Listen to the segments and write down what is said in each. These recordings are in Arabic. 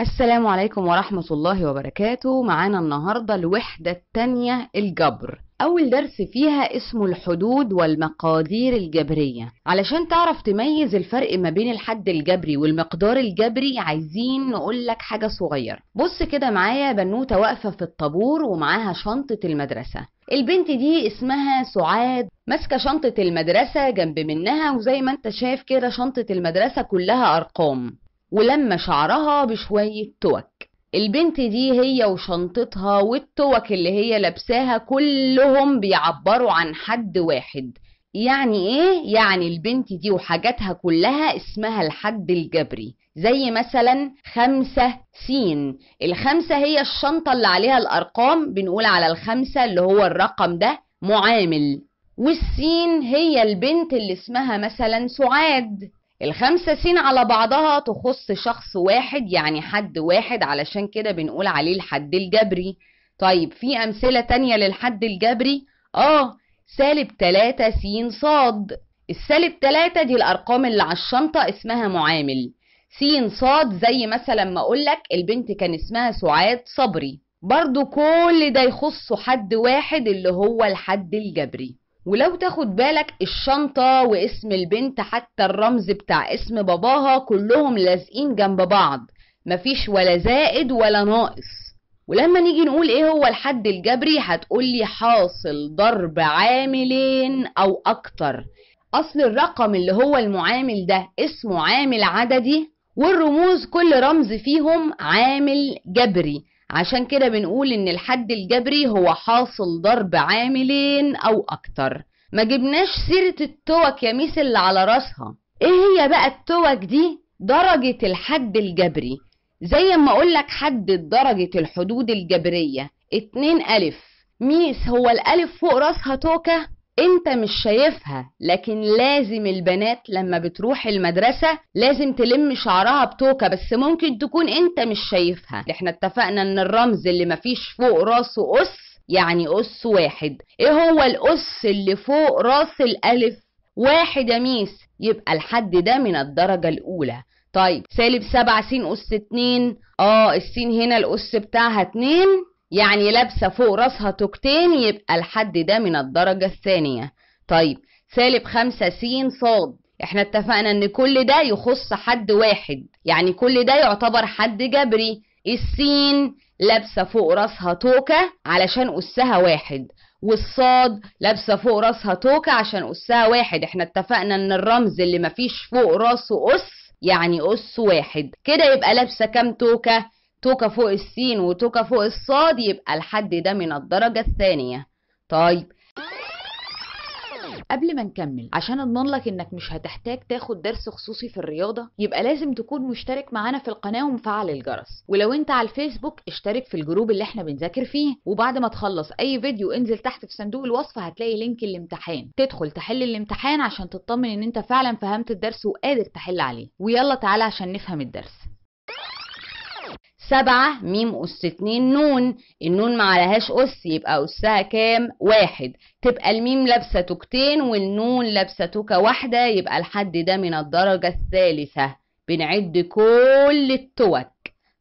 السلام عليكم ورحمة الله وبركاته معانا النهاردة الوحدة التانية الجبر أول درس فيها اسمه الحدود والمقادير الجبرية علشان تعرف تميز الفرق ما بين الحد الجبري والمقدار الجبري عايزين نقول لك حاجة صغيرة بص كده معايا بنوتة واقفة في الطابور ومعاها شنطة المدرسة البنت دي اسمها سعاد ماسكه شنطه المدرسه جنب منها وزي ما انت شايف كده شنطه المدرسه كلها ارقام ولما شعرها بشوية توك البنت دي هي وشنطتها والتوك اللي هي لابساها كلهم بيعبروا عن حد واحد يعني ايه؟ يعني البنت دي وحاجاتها كلها اسمها الحد الجبري زي مثلا خمسة سين الخمسة هي الشنطة اللي عليها الأرقام بنقول على الخمسة اللي هو الرقم ده معامل والسين هي البنت اللي اسمها مثلا سعاد الخمسة سين على بعضها تخص شخص واحد يعني حد واحد علشان كده بنقول عليه الحد الجبري طيب في أمثلة تانية للحد الجبري آه سالب تلاتة سين صاد السالب تلاتة دي الأرقام اللي على الشنطة اسمها معامل سين صاد زي مثلا ما أقولك البنت كان اسمها سعاد صبري برضو كل ده يخص حد واحد اللي هو الحد الجبري ولو تاخد بالك الشنطة واسم البنت حتى الرمز بتاع اسم باباها كلهم لازقين جنب بعض مفيش ولا زائد ولا ناقص ولما نيجي نقول ايه هو الحد الجبري هتقولي حاصل ضرب عاملين او اكتر اصل الرقم اللي هو المعامل ده اسمه عامل عددي والرموز كل رمز فيهم عامل جبري عشان كده بنقول ان الحد الجبري هو حاصل ضرب عاملين او اكتر ما جبناش سيرة التوك يا ميس اللي على راسها ايه هي بقى التوك دي درجة الحد الجبري زي ما اقولك حدد درجة الحدود الجبرية اتنين الف ميس هو الالف فوق راسها توكة انت مش شايفها لكن لازم البنات لما بتروح المدرسة لازم تلم شعرها بتوكة بس ممكن تكون انت مش شايفها احنا اتفقنا ان الرمز اللي مفيش فوق راسه أس يعني أس واحد ايه هو الأس اللي فوق راس الألف واحد يا ميس يبقى الحد ده من الدرجة الأولى طيب سالب سبعة س أس اتنين اه السين هنا الأس بتاعها اتنين يعني لابسة فوق راسها توكتين يبقى الحد ده من الدرجة الثانية طيب سالب خمسة س ص احنا اتفقنا ان كل ده يخص حد واحد يعني كل ده يعتبر حد جبري السين لابسة فوق راسها توكة علشان أسها واحد والصاد لابسة فوق راسها توكة عشان أسها واحد احنا اتفقنا ان الرمز اللي مفيش فوق راسه أس يعني أس واحد كده يبقى لابسة كام توكة توكا فوق السين وتوكا فوق الصاد يبقى الحد ده من الدرجة الثانية طيب قبل ما نكمل عشان اضمن لك انك مش هتحتاج تاخد درس خصوصي في الرياضه يبقى لازم تكون مشترك معانا في القناه ومفعل الجرس ولو انت على الفيسبوك اشترك في الجروب اللي احنا بنذاكر فيه وبعد ما تخلص اي فيديو انزل تحت في صندوق الوصف هتلاقي لينك الامتحان تدخل تحل الامتحان عشان تطمن ان انت فعلا فهمت الدرس وقادر تحل عليه ويلا تعالى عشان نفهم الدرس سبعة ميم أس اتنين نون النون ما عليهاش أس يبقى أسها كام واحد تبقى الميم لابسة توكتين والنون لابسة توكة واحدة يبقى الحد ده من الدرجة الثالثة بنعد كل التوك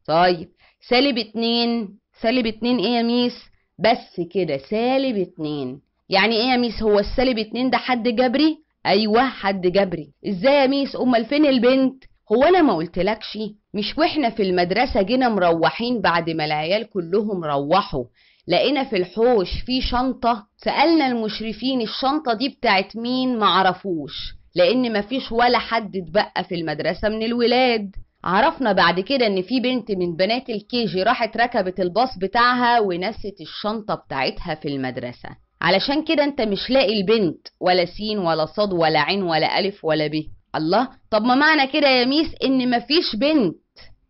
طيب سالب اتنين سالب اتنين ايه يا ميس بس كده سالب اتنين يعني ايه يا ميس هو السالب اتنين ده حد جبري ايوه حد جبري ازاي يا ميس امال فين البنت هو انا ما قلتلكش مش واحنا في المدرسه جينا مروحين بعد ما العيال كلهم روحوا لقينا في الحوش في شنطه سالنا المشرفين الشنطه دي بتاعت مين معرفوش لان مفيش ولا حد اتبقى في المدرسه من الولاد عرفنا بعد كده ان في بنت من بنات الكيجي راحت ركبت الباص بتاعها ونست الشنطه بتاعتها في المدرسه علشان كده انت مش لاقي البنت ولا سين ولا صاد ولا عين ولا الف ولا ب الله طب ما معنى كده يا ميس ان مفيش بنت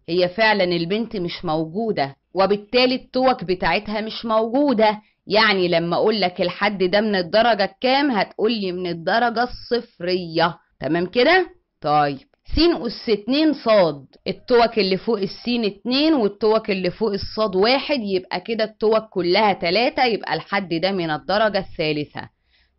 هي فعلا البنت مش موجودة وبالتالي التوك بتاعتها مش موجودة يعني لما اقول لك الحد ده من الدرجة الكام هتقولي من الدرجة الصفرية تمام كده طيب سين أس 2 صاد التوك اللي فوق السين 2 والتوك اللي فوق الصاد واحد يبقى كده التوك كلها 3 يبقى الحد ده من الدرجة الثالثة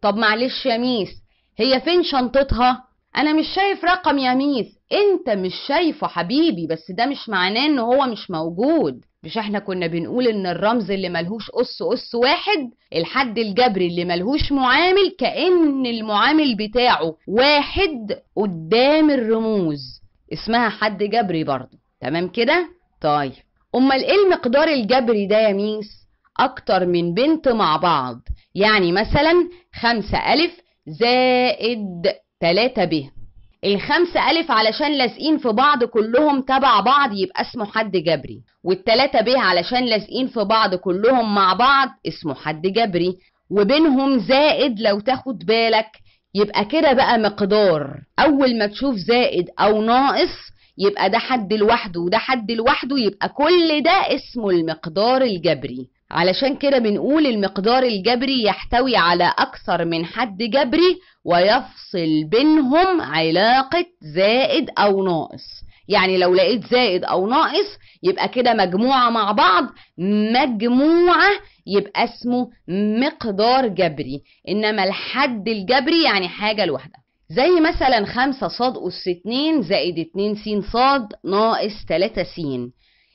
طب معلش يا ميس هي فين شنطتها انا مش شايف رقم يا ميس انت مش شايفه حبيبي بس ده مش معناه ان هو مش موجود مش احنا كنا بنقول ان الرمز اللي ملهوش اس اس واحد الحد الجبري اللي ملهوش معامل كأن المعامل بتاعه واحد قدام الرموز اسمها حد جبري برضه تمام كده طيب امال ايه المقدار الجبري ده يا ميس اكتر من بنت مع بعض يعني مثلا خمسة الف زائد 3 ب الخمسة ألف علشان لازقين في بعض كلهم تبع بعض يبقى اسمه حد جبري والتلاتة ب علشان لازقين في بعض كلهم مع بعض اسمه حد جبري وبينهم زائد لو تاخد بالك يبقى كده بقى مقدار أول ما تشوف زائد أو ناقص يبقى ده حد لوحده وده حد لوحده يبقى كل ده اسمه المقدار الجبري علشان كده بنقول المقدار الجبري يحتوي على أكثر من حد جبري ويفصل بينهم علاقة زائد أو ناقص يعني لو لقيت زائد أو ناقص يبقى كده مجموعة مع بعض مجموعة يبقى اسمه مقدار جبري إنما الحد الجبري يعني حاجة لوحدة زي مثلا 5 صاد أس 2 زائد 2 س صاد ناقص 3 س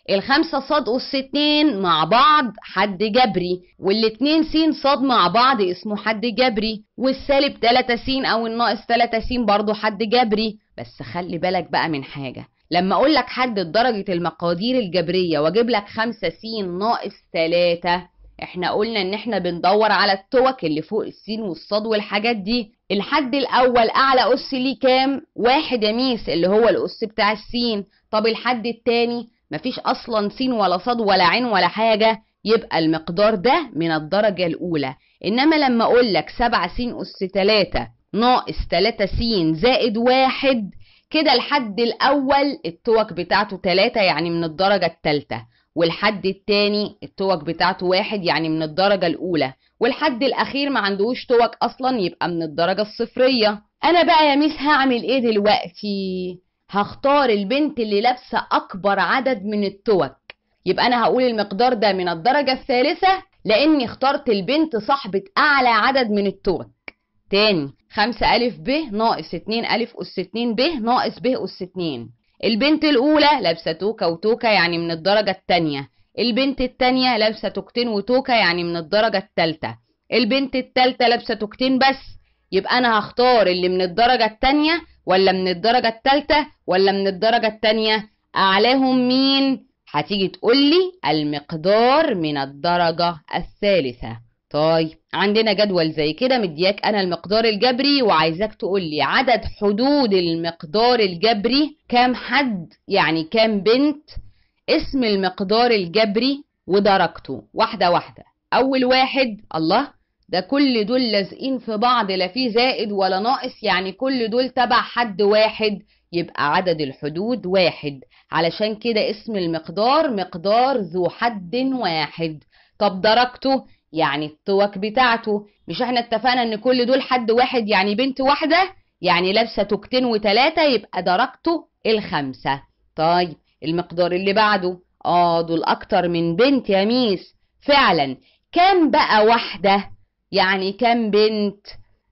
الخمسة صاد أس اتنين مع بعض حد جبري والاتنين س صاد مع بعض اسمه حد جبري والسالب تلاتة س أو الناقص تلاتة س برضه حد جبري بس خلي بالك بقى من حاجة لما أقول لك حدد درجة المقادير الجبرية وأجيب لك خمسة س ناقص تلاتة احنا قلنا ان احنا بندور على التوك اللي فوق السين والصاد والحاجات دي الحد الاول اعلى اس ليه كام واحد يا ميس اللي هو الاس بتاع السين طب الحد التاني مفيش اصلا سين ولا صاد ولا عين ولا حاجه يبقى المقدار ده من الدرجه الاولى انما لما اقول لك 7 س اس 3 ناقص 3 س زائد واحد كده الحد الاول التوك بتاعته 3 يعني من الدرجه الثالثه والحد التاني التوك بتاعته واحد يعني من الدرجة الأولى والحد الأخير ما عندهوش توك أصلا يبقى من الدرجة الصفرية أنا بقى يا ميس هعمل إيه دلوقتي؟ هختار البنت اللي لابسه اكبر عدد من التوك يبقى انا هقول المقدار ده من الدرجه الثالثه لاني اخترت البنت صاحبه اعلى عدد من التوك تاني 5 ألف ب ناقص 2 ألف أس 2 ب ناقص ب أس 2 البنت الأولى لابسة توكة وتوكة يعني من الدرجة التانية البنت التانية لابسة توكتين وتوكة يعني من الدرجة التالتة البنت التالتة لابسة توكتين بس يبقى انا هختار اللي من الدرجة التانية ولا من الدرجة التالتة ولا من الدرجة التانية اعلاهم مين هتيجي تقولي المقدار من الدرجة الثالثة طيب عندنا جدول زي كده مدياك انا المقدار الجبري وعايزاك تقولي عدد حدود المقدار الجبري كام حد يعني كام بنت اسم المقدار الجبري ودرجته واحدة واحدة أول واحد الله ده كل دول لازقين في بعض لا فيه زائد ولا ناقص يعني كل دول تبع حد واحد يبقى عدد الحدود واحد علشان كده اسم المقدار مقدار ذو حد واحد طب درجته يعني التوك بتاعته مش احنا اتفقنا ان كل دول حد واحد يعني بنت واحدة يعني لابسة توكتين وتلاتة يبقى درجته الخمسة طيب المقدار اللي بعده اه دول اكتر من بنت يا ميس فعلا كام بقى واحدة يعني كام بنت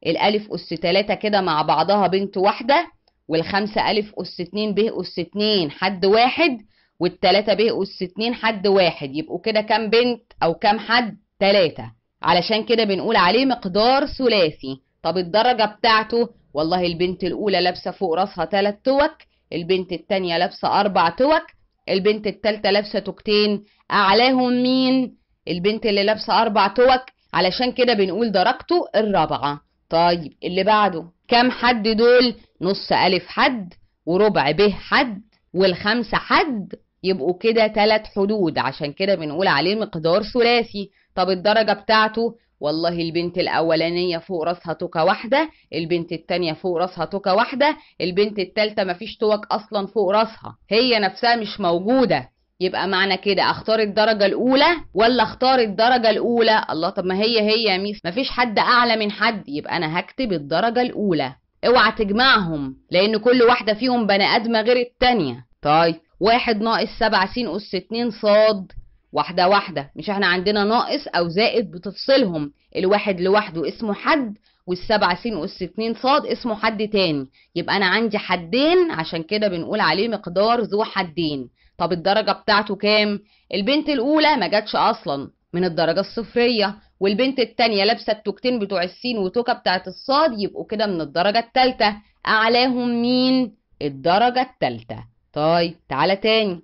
الألف أس تلاتة كده مع بعضها بنت واحدة والخمسة ألف أس اتنين ب أس اتنين حد واحد والتلاتة ب أس اتنين حد واحد يبقوا كده كام بنت أو كام حد تلاتة علشان كده بنقول عليه مقدار ثلاثي طب الدرجة بتاعته والله البنت الأولى لابسة فوق راسها تلات توك البنت التانية لابسة أربع توك البنت التالتة لابسة توكتين أعلاهم مين؟ البنت اللي لابسة أربع توك علشان كده بنقول درجته الرابعة طيب اللي بعده كام حد دول نص ألف حد وربع ب حد والخمسة حد يبقوا كده تلات حدود عشان كده بنقول عليه مقدار ثلاثي طب الدرجة بتاعته والله البنت الأولانية فوق راسها توكة واحدة البنت التانية فوق راسها توكة واحدة البنت التالتة مفيش توك أصلا فوق راسها هي نفسها مش موجودة يبقى معنى كده اختار الدرجة الاولى ولا اختار الدرجة الاولى الله طب ما هي هي يا ميس مفيش حد اعلى من حد يبقى انا هكتب الدرجة الاولى اوعى تجمعهم لان كل واحدة فيهم بني ادمة غير التانية طيب واحد ناقص سبعة سين اس اتنين صاد واحدة واحدة مش احنا عندنا ناقص او زائد بتفصلهم الواحد لوحده اسمه حد والسبعة سين أس اتنين صاد اسمه حد تاني يبقى أنا عندي حدين عشان كده بنقول عليه مقدار ذو حدين طب الدرجة بتاعته كام البنت الأولى ما جاتش أصلا من الدرجة الصفرية والبنت التانية لابسة التوكتين بتوع السين وتوكة بتاعت الصاد يبقوا كده من الدرجة التالتة أعلاهم مين الدرجة التالتة طيب تعالى تاني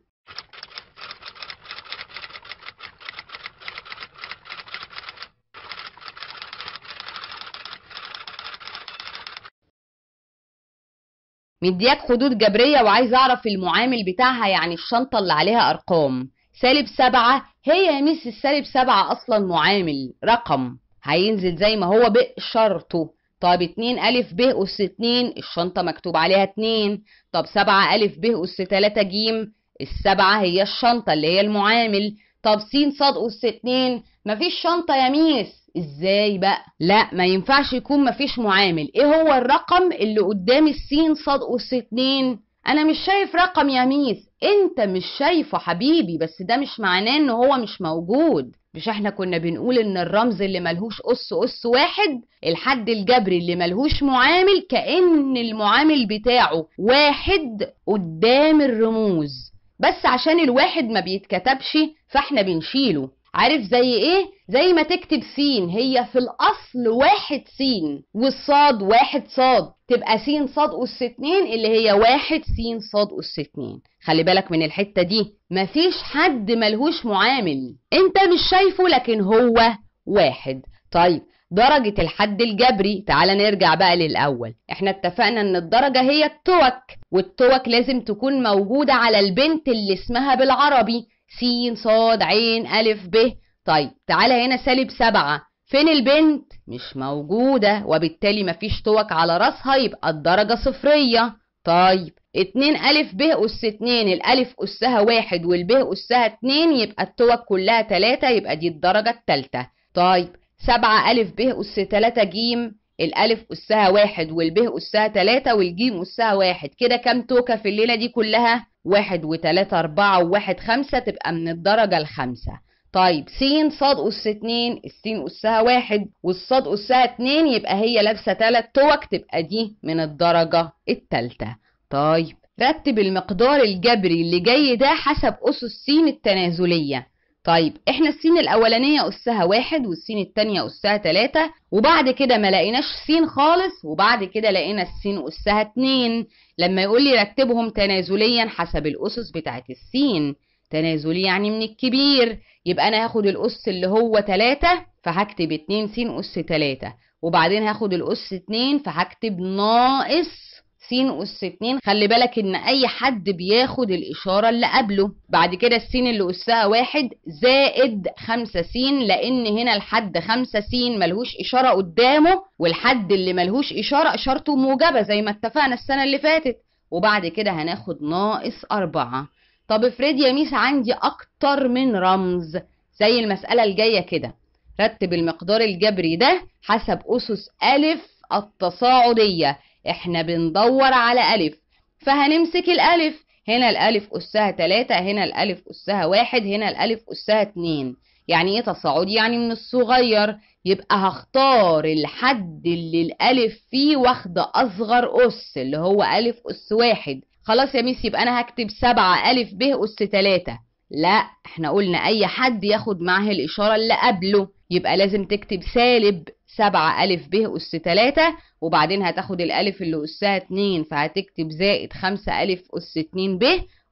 مدياك خدود جبرية وعايز أعرف المعامل بتاعها يعني الشنطة اللي عليها أرقام سالب سبعة هي يا ميس السالب سبعة أصلا معامل رقم هينزل زي ما هو بشرطه طب اتنين ألف ب أس اتنين الشنطة مكتوب عليها اتنين طب سبعة ألف ب أس تلاتة جيم السبعة هي الشنطة اللي هي المعامل طب س ص أس اتنين مفيش شنطة يا ميس ازاي بقى لا ما ينفعش يكون مفيش معامل ايه هو الرقم اللي قدام السين صاد اس اتنين انا مش شايف رقم يا ميس انت مش شايفه حبيبي بس ده مش معناه ان هو مش موجود مش احنا كنا بنقول ان الرمز اللي ملهوش اس اس واحد الحد الجبري اللي ملهوش معامل كأن المعامل بتاعه واحد قدام الرموز بس عشان الواحد ما بيتكتبش فاحنا بنشيله عارف زي ايه زي ما تكتب سين هي في الاصل واحد سين والصاد واحد صاد تبقى سين صاد اس اتنين اللي هي واحد سين صاد اس اتنين خلي بالك من الحته دي مفيش حد ملهوش معامل انت مش شايفه لكن هو واحد طيب درجة الحد الجبري تعال نرجع بقى للأول احنا اتفقنا ان الدرجة هي التوك والتوك لازم تكون موجودة على البنت اللي اسمها بالعربي س ص ع أ ب طيب تعالى هنا سالب سبعة فين البنت؟ مش موجودة وبالتالي مفيش توك على راسها يبقى الدرجة صفرية طيب اتنين ألف ب أس اتنين الألف أسها واحد والب أسها اتنين يبقى التوك كلها تلاتة يبقى دي الدرجة التالتة طيب سبعة ألف ب أس تلاتة جيم الألف أسها واحد والب أسها تلاتة والجيم أسها واحد كده كام توكة في الليلة دي كلها؟ واحد وتلاتة أربعة وواحد خمسة تبقى من الدرجة الخامسة طيب س صاد أس اتنين السين أسها واحد والصاد أسها اتنين يبقى هي لابسة تلات توك تبقى دي من الدرجة التالتة طيب رتب المقدار الجبري اللي جاي ده حسب أسس السين التنازلية طيب احنا السين الاولانية اسها واحد والسين التانية اسها تلاتة وبعد كده ما لقيناش سين خالص وبعد كده لقينا السين اسها اتنين لما يقول لي رتبهم تنازليا حسب الاسس بتاعت السين تنازلي يعني من الكبير يبقى انا هاخد الاس اللي هو تلاتة فهكتب اتنين سين اس تلاتة وبعدين هاخد الاس اتنين فهكتب ناقص س أس 2 خلي بالك إن أي حد بياخد الإشارة اللي قبله بعد كده السين اللي أسها واحد زائد خمسة س لأن هنا الحد خمسة س ملهوش إشارة قدامه والحد اللي ملهوش إشارة إشارته موجبة زي ما اتفقنا السنة اللي فاتت وبعد كده هناخد ناقص أربعة طب افرض يا ميس عندي أكتر من رمز زي المسألة الجاية كده رتب المقدار الجبري ده حسب أسس ألف التصاعدية احنا بندور على ألف فهنمسك الألف هنا الألف أسها تلاتة هنا الألف أسها واحد هنا الألف أسها اتنين يعني إيه تصاعد يعني من الصغير يبقى هختار الحد اللي الألف فيه واخدة أصغر أس اللي هو ألف أس واحد خلاص يا ميس يبقى أنا هكتب سبعة ألف ب أس تلاتة لا احنا قلنا أي حد ياخد معاه الإشارة اللي قبله يبقى لازم تكتب سالب 7 ألف ب أس 3 وبعدين هتاخد الألف اللي أسها 2 فهتكتب زائد 5 ألف أس 2 ب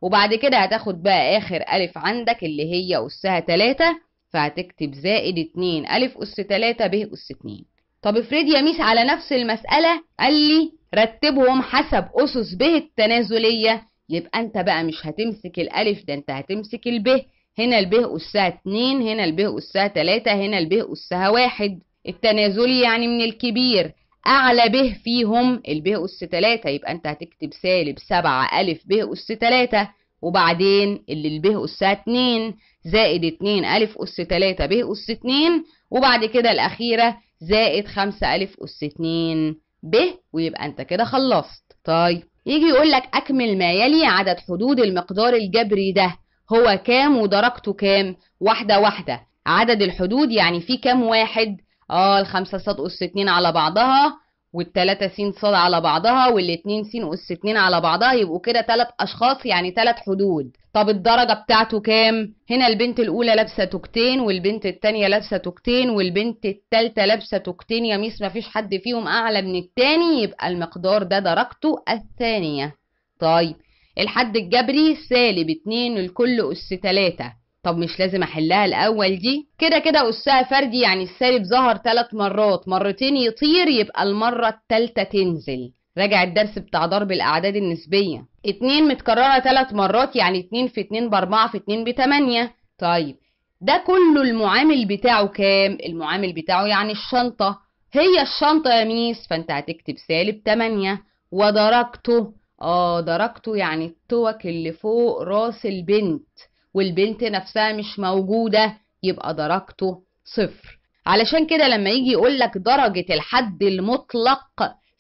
وبعد كده هتاخد بقى آخر ألف عندك اللي هي أسها 3 فهتكتب زائد 2 ألف أس 3 ب أس 2 طب افرض يا ميس على نفس المسألة قال لي رتبهم حسب أسس ب التنازلية يبقى أنت بقى مش هتمسك الألف ده أنت هتمسك البه هنا ال ب أسها 2 هنا ال ب أسها 3 هنا ال ب أسها 1 التنازلي يعني من الكبير أعلى ب فيهم ال ب أس 3 يبقى أنت هتكتب سالب 7 ا ب أس 3 وبعدين اللي ال ب أسها 2 زائد 2 ا أس 3 ب أس 2 وبعد كده الأخيرة زائد 5 ا أس 2 ب ويبقى أنت كده خلصت طيب يجي يقول لك أكمل ما يلي عدد حدود المقدار الجبري ده هو كام ودرجته كام واحدة واحدة عدد الحدود يعني في كام واحد اه الخمسة صاد أس اتنين على بعضها والتلاتة س صاد على بعضها والاتنين س أس اتنين على بعضها يبقوا كده تلات أشخاص يعني تلات حدود طب الدرجة بتاعته كام؟ هنا البنت الأولى لابسة توكتين والبنت التانية لابسة توكتين والبنت التالتة لابسة توكتين يا ميس مفيش حد فيهم أعلى من التاني يبقى المقدار ده درجته الثانية طيب الحد الجبري سالب 2 لكل أس 3 طب مش لازم أحلها الأول دي كده كده أسها فردي يعني السالب ظهر 3 مرات مرتين يطير يبقى المرة التالتة تنزل راجع الدرس بتاع ضرب الأعداد النسبية 2 متكررة 3 مرات يعني 2 في 2 ب 4 في 2 ب 8 طيب ده كله المعامل بتاعه كام؟ المعامل بتاعه يعني الشنطة هي الشنطة يا ميس فانت هتكتب سالب 8 ودرجته اه درجته يعني التوك اللي فوق راس البنت والبنت نفسها مش موجودة يبقى درجته صفر علشان كده لما يجي يقولك درجة الحد المطلق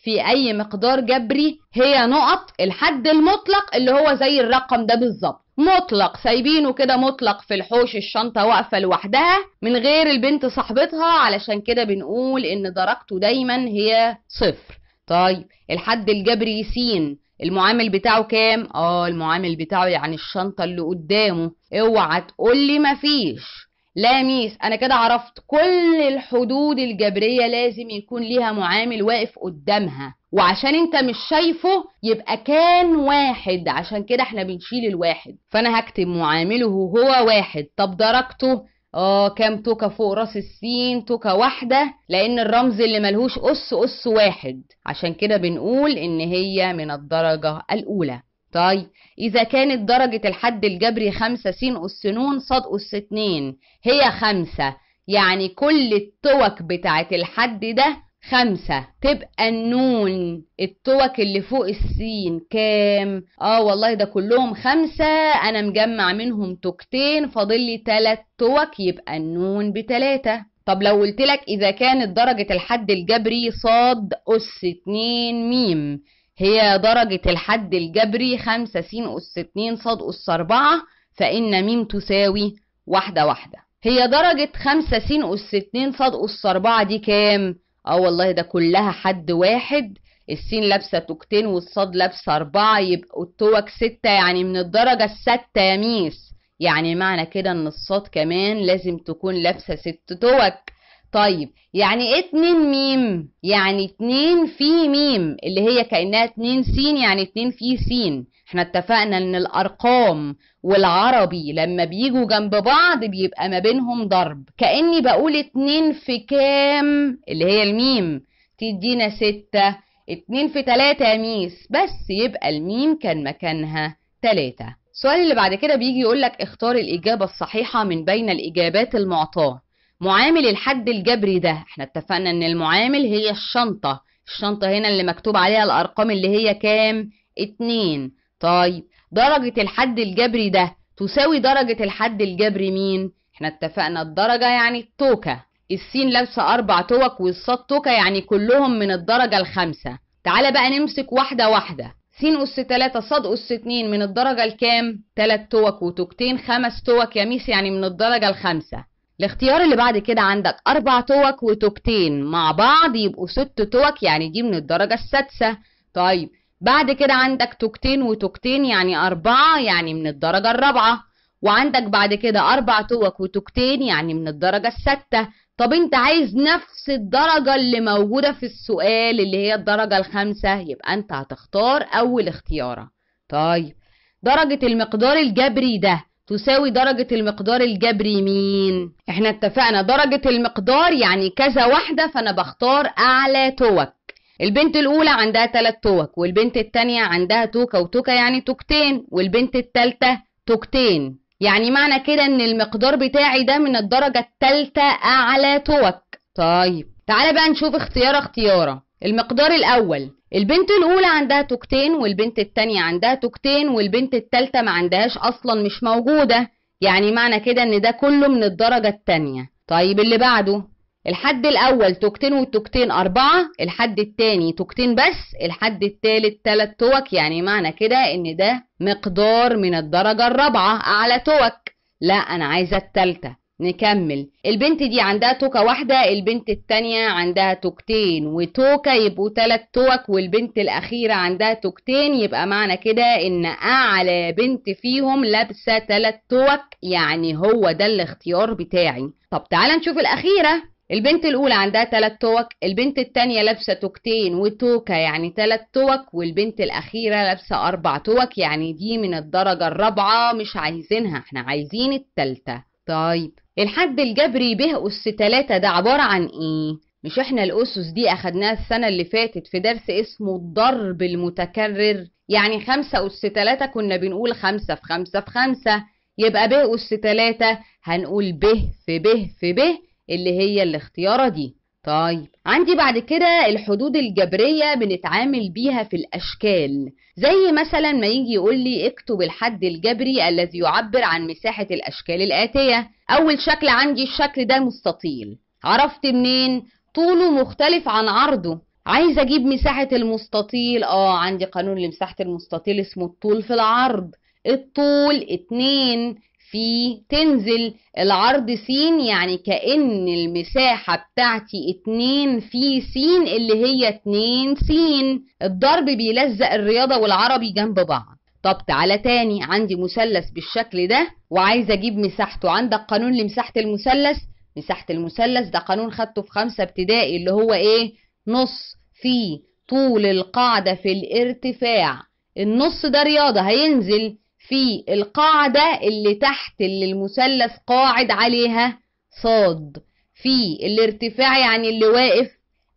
في أي مقدار جبري هي نقط الحد المطلق اللي هو زي الرقم ده بالظبط مطلق سايبينه كده مطلق في الحوش الشنطة واقفة لوحدها من غير البنت صاحبتها علشان كده بنقول إن درجته دايما هي صفر طيب الحد الجبري س المعامل بتاعه كام اه المعامل بتاعه يعني الشنطه اللي قدامه اوعى تقول لي مفيش لا ميس انا كده عرفت كل الحدود الجبريه لازم يكون ليها معامل واقف قدامها وعشان انت مش شايفه يبقى كان واحد عشان كده احنا بنشيل الواحد فانا هكتب معامله هو واحد طب درجته اه كام توكة فوق راس السين توكة واحدة لأن الرمز اللي ملهوش أس أس واحد عشان كده بنقول إن هي من الدرجة الأولى طيب إذا كانت درجة الحد الجبري خمسة سين أس نون صاد أس اتنين هي خمسة يعني كل التوك بتاعت الحد ده خمسة تبقى النون التوك اللي فوق السين كام اه والله ده كلهم خمسة انا مجمع منهم توكتين فاضل لي تلات توك يبقى النون بتلاتة طب لو قلت لك اذا كانت درجة الحد الجبري صاد اس اتنين ميم هي درجة الحد الجبري خمسة سين اس اتنين صاد اس اربعة فان ميم تساوي واحدة واحدة هي درجة خمسة سين أس اتنين صاد أس أربعة دي كام؟ اه والله ده كلها حد واحد السين لابسه توكتين والصاد لابسه اربعه يبقوا التوك سته يعني من الدرجه السادسه يا ميس يعني معنى كده ان الصاد كمان لازم تكون لابسه ست توك طيب يعني ايه اتنين ميم يعني اتنين في ميم اللي هي كأنها اتنين سين يعني اتنين في سين احنا اتفقنا ان الارقام والعربي لما بيجوا جنب بعض بيبقى ما بينهم ضرب كأني بقول اتنين في كام اللي هي الميم تدينا ستة اتنين في تلاتة يا ميس بس يبقى الميم كان مكانها تلاتة السؤال اللي بعد كده بيجي يقولك اختار الإجابة الصحيحة من بين الإجابات المعطاة معامل الحد الجبري ده احنا اتفقنا ان المعامل هي الشنطة الشنطة هنا اللي مكتوب عليها الارقام اللي هي كام اتنين طيب درجة الحد الجبري ده تساوي درجة الحد الجبري مين احنا اتفقنا الدرجة يعني التوكة السين لابسة اربع توك والصاد توكة يعني كلهم من الدرجة الخامسة تعالى بقى نمسك واحدة واحدة س أس 3 صاد أس 2 من الدرجة الكام؟ 3 توك وتوكتين خمس توك يا ميس يعني من الدرجة الخامسة الاختيار اللي بعد كده عندك أربع توك وتوكتين مع بعض يبقوا ست توك يعني دي من الدرجة السادسة طيب بعد كده عندك توكتين وتوكتين يعني أربعة يعني من الدرجة الرابعة وعندك بعد كده أربع توك وتوكتين يعني من الدرجة الستة طب أنت عايز نفس الدرجة اللي موجودة في السؤال اللي هي الدرجة الخامسة يبقى أنت هتختار أول اختيارة طيب درجة المقدار الجبري ده تساوي درجة المقدار الجبري مين؟ احنا اتفقنا درجة المقدار يعني كذا واحدة فأنا بختار أعلى توك البنت الأولى عندها تلات توك والبنت التانية عندها توكة وتوكة يعني توكتين والبنت التالتة توكتين يعني معنى كده إن المقدار بتاعي ده من الدرجة التالتة أعلى توك طيب تعالى بقى نشوف اختيار اختيارة المقدار الأول البنت الأولى عندها توكتين والبنت التانية عندها توكتين والبنت التالتة ما عندهاش أصلا مش موجودة يعني معنى كده إن ده كله من الدرجة التانية طيب اللي بعده الحد الأول توكتين والتوكتين أربعة الحد التاني توكتين بس الحد التالت تلات توك يعني معنى كده إن ده مقدار من الدرجة الرابعة أعلى توك لا أنا عايزة التالتة نكمل البنت دي عندها توكة واحدة البنت التانية عندها توكتين وتوكة يبقوا تلات توك والبنت الأخيرة عندها توكتين يبقى معنى كده إن أعلى بنت فيهم لابسة تلات توك يعني هو ده الاختيار بتاعي طب تعالى نشوف الأخيرة البنت الأولى عندها تلات توك البنت التانية لابسة توكتين وتوكة يعني تلات توك والبنت الأخيرة لابسة أربع توك يعني دي من الدرجة الرابعة مش عايزينها احنا عايزين التالتة طيب الحد الجبري به أس 3 ده عبارة عن إيه؟ مش إحنا الأسس دي أخدناها السنة اللي فاتت في درس اسمه الضرب المتكرر يعني 5 أس 3 كنا بنقول 5 في 5 في 5 يبقى به أس 3 هنقول به في به في به اللي هي الاختيارة دي طيب عندي بعد كده الحدود الجبرية بنتعامل بيها في الأشكال زي مثلا ما يجي يقول لي اكتب الحد الجبري الذي يعبر عن مساحة الأشكال الآتية أول شكل عندي الشكل ده مستطيل عرفت منين؟ طوله مختلف عن عرضه عايز أجيب مساحة المستطيل آه عندي قانون لمساحة المستطيل اسمه الطول في العرض الطول اتنين في تنزل العرض س يعني كأن المساحة بتاعتي اتنين في س اللي هي اتنين س الضرب بيلزق الرياضة والعربي جنب بعض طب تعالى تاني عندي مثلث بالشكل ده وعايز اجيب مساحته عندك قانون لمساحة المثلث مساحة المثلث ده قانون خدته في خمسة ابتدائي اللي هو ايه نص في طول القاعدة في الارتفاع النص ده رياضة هينزل في القاعدة اللي تحت اللي المثلث قاعد عليها صاد في الارتفاع يعني اللي واقف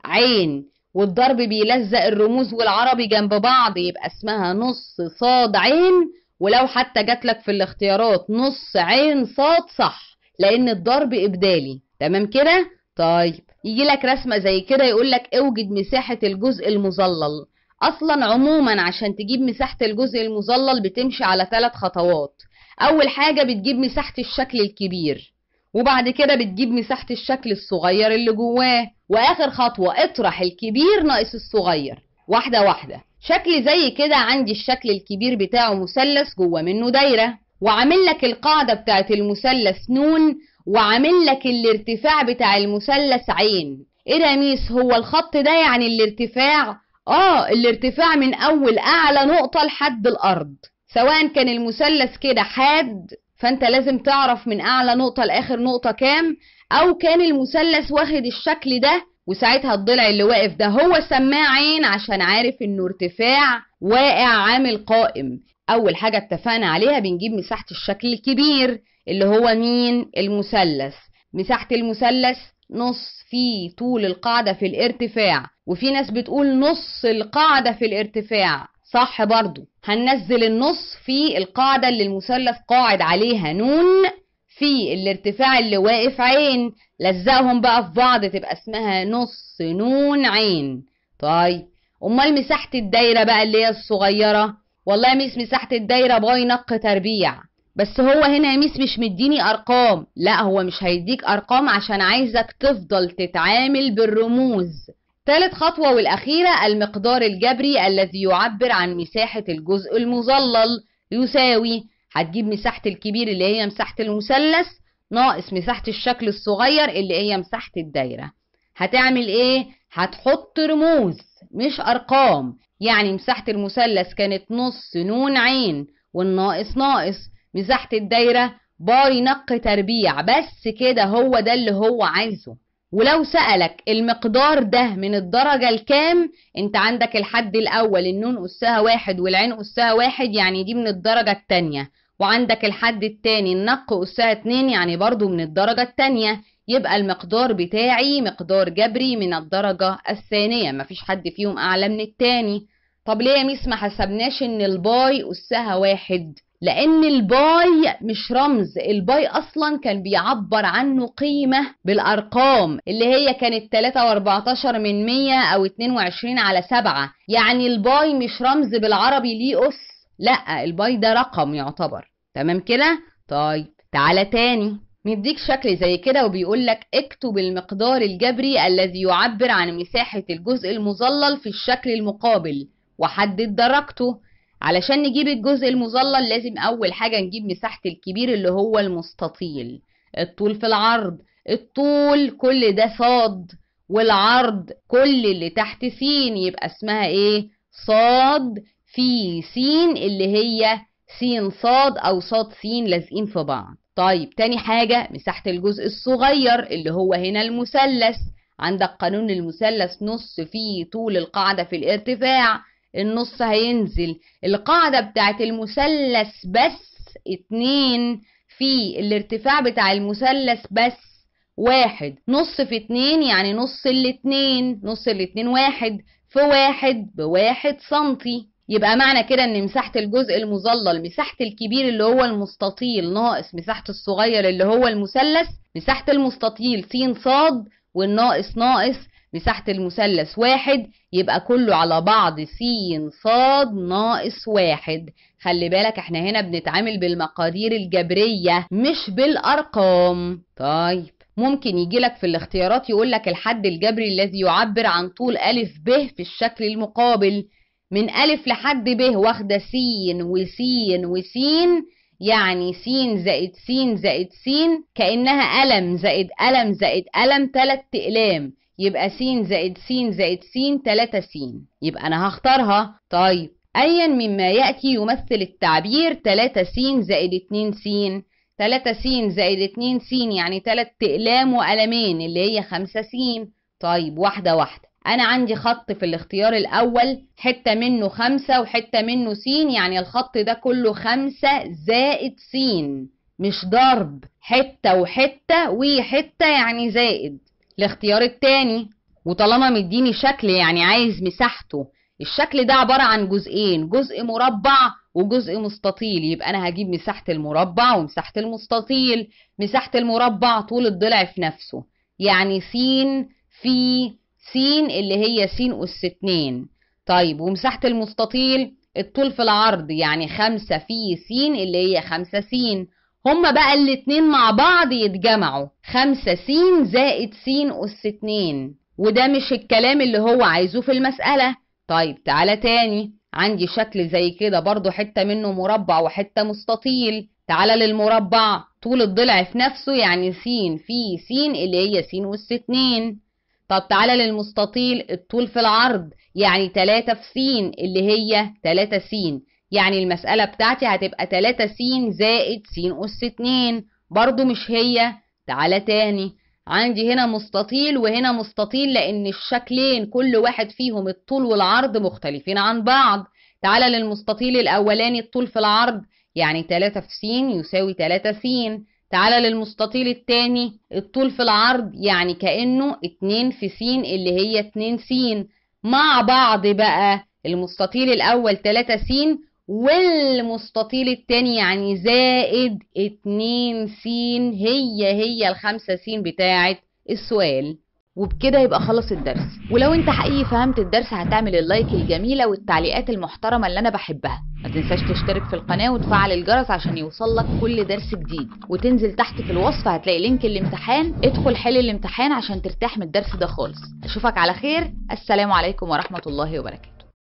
عين والضرب بيلزق الرموز والعربي جنب بعض يبقى اسمها نص صاد عين ولو حتى جاتلك في الاختيارات نص عين صاد صح لان الضرب ابدالي تمام كده طيب يجي لك رسمه زي كده يقول لك اوجد مساحه الجزء المظلل اصلا عموما عشان تجيب مساحة الجزء المظلل بتمشي على ثلاث خطوات اول حاجة بتجيب مساحة الشكل الكبير وبعد كده بتجيب مساحة الشكل الصغير اللي جواه واخر خطوة اطرح الكبير ناقص الصغير واحدة واحدة شكل زي كده عندي الشكل الكبير بتاعه مثلث جوه منه دايرة وعامل لك القاعدة بتاعت المثلث نون وعامل لك الارتفاع بتاع المثلث عين ايه ده يا ميس هو الخط ده يعني الارتفاع اه الارتفاع من اول اعلى نقطة لحد الارض سواء كان المثلث كده حاد فانت لازم تعرف من اعلى نقطة لاخر نقطة كام او كان المثلث واخد الشكل ده وساعتها الضلع اللي واقف ده هو سماع عين عشان عارف انه ارتفاع واقع عامل قائم اول حاجة اتفقنا عليها بنجيب مساحة الشكل الكبير اللي هو مين المثلث مساحة المثلث نص في طول القاعدة في الارتفاع وفي ناس بتقول نص القاعدة في الارتفاع صح برضو هننزل النص في القاعدة اللي المثلث قاعد عليها نون في الارتفاع اللي واقف عين لزقهم بقى في بعض تبقى اسمها نص نون عين طيب امال مساحة الدايرة بقى اللي هي الصغيرة والله يا ميس مساحة الدايرة باي نق تربيع بس هو هنا يا ميس مش مديني ارقام لا هو مش هيديك ارقام عشان عايزك تفضل تتعامل بالرموز ثالث خطوة والأخيرة المقدار الجبري الذي يعبر عن مساحة الجزء المظلل يساوي هتجيب مساحة الكبير اللي هي مساحة المثلث ناقص مساحة الشكل الصغير اللي هي مساحة الدايرة هتعمل ايه؟ هتحط رموز مش أرقام يعني مساحة المثلث كانت نص نون عين والناقص ناقص مساحة الدايرة باري نق تربيع بس كده هو ده اللي هو عايزه ولو سألك المقدار ده من الدرجة الكام انت عندك الحد الأول النون أسها واحد والعين أسها واحد يعني دي من الدرجة التانية وعندك الحد التاني النق أسها اتنين يعني برضو من الدرجة التانية يبقى المقدار بتاعي مقدار جبري من الدرجة الثانية مفيش حد فيهم أعلى من التاني طب ليه يا ميس ما حسبناش ان الباي أسها واحد لان الباي مش رمز الباي اصلا كان بيعبر عنه قيمة بالارقام اللي هي كانت 3 و14 من 100 او 22 على 7 يعني الباي مش رمز بالعربي ليه اس لا الباي ده رقم يعتبر تمام كده طيب تعالى تاني مديك شكل زي كده وبيقول لك اكتب المقدار الجبري الذي يعبر عن مساحة الجزء المظلل في الشكل المقابل وحدد درجته علشان نجيب الجزء المظلل لازم أول حاجة نجيب مساحة الكبير اللي هو المستطيل الطول في العرض الطول كل ده صاد والعرض كل اللي تحت س يبقى اسمها ايه صاد في س اللي هي س صاد او صاد س لازقين في بعض طيب تاني حاجة مساحة الجزء الصغير اللي هو هنا المثلث عندك قانون المثلث نص فيه طول القاعدة في الارتفاع النص هينزل القاعدة بتاعت المثلث بس اتنين في الارتفاع بتاع المثلث بس واحد نص في اتنين يعني نص الاتنين نص الاتنين واحد في واحد بواحد سنتي يبقى معنى كده ان مساحة الجزء المظلل مساحة الكبير اللي هو المستطيل ناقص مساحة الصغير اللي هو المثلث مساحة المستطيل س ص والناقص ناقص مساحة المثلث واحد يبقى كله على بعض س ص ناقص واحد خلي بالك احنا هنا بنتعامل بالمقادير الجبرية مش بالأرقام طيب ممكن يجي لك في الاختيارات يقول لك الحد الجبري الذي يعبر عن طول ألف ب في الشكل المقابل من ألف لحد ب واخدة س وس وس يعني س زائد س زائد س كأنها ألم زائد ألم زائد ألم تلات أقلام يبقى س زائد س زائد س 3 س يبقى أنا هختارها طيب أيا مما يأتي يمثل التعبير 3 س زائد 2 س 3 س زائد 2 س يعني 3 أقلام وقلمين اللي هي 5 س طيب واحدة واحدة أنا عندي خط في الاختيار الأول حتة منه خمسة وحتة منه س يعني الخط ده كله خمسة زائد س مش ضرب حتة وحتة وحتة يعني زائد الاختيار التاني وطالما مديني شكل يعني عايز مساحته الشكل ده عبارة عن جزئين جزء مربع وجزء مستطيل يبقى أنا هجيب مساحة المربع ومساحة المستطيل مساحة المربع طول الضلع في نفسه يعني س في س اللي هي س أس 2 طيب ومساحة المستطيل الطول في العرض يعني 5 في س اللي هي 5 س هما بقى الاتنين مع بعض يتجمعوا خمسة س زائد س أس اتنين وده مش الكلام اللي هو عايزه في المسألة طيب تعالى تاني عندي شكل زي كده برضو حتة منه مربع وحتة مستطيل تعالى للمربع طول الضلع في نفسه يعني س في س اللي هي س أس اتنين طب تعالى للمستطيل الطول في العرض يعني تلاتة في س اللي هي تلاتة س يعني المسألة بتاعتي هتبقى 3 س زائد س أس 2 برضو مش هي تعالى تاني عندي هنا مستطيل وهنا مستطيل لأن الشكلين كل واحد فيهم الطول والعرض مختلفين عن بعض تعالى للمستطيل الأولاني الطول في العرض يعني 3 في س يساوي 3 س تعالى للمستطيل الثاني الطول في العرض يعني كأنه 2 في س اللي هي 2 س مع بعض بقى المستطيل الأول 3 س والمستطيل التاني يعني زائد اتنين س هي هي الخمسة س بتاعة السؤال وبكده يبقى خلص الدرس ولو انت حقيقي فهمت الدرس هتعمل اللايك الجميله والتعليقات المحترمه اللي انا بحبها ما تنساش تشترك في القناه وتفعل الجرس عشان يوصلك كل درس جديد وتنزل تحت في الوصف هتلاقي لينك الامتحان ادخل حل الامتحان عشان ترتاح من الدرس ده خالص اشوفك على خير السلام عليكم ورحمه الله وبركاته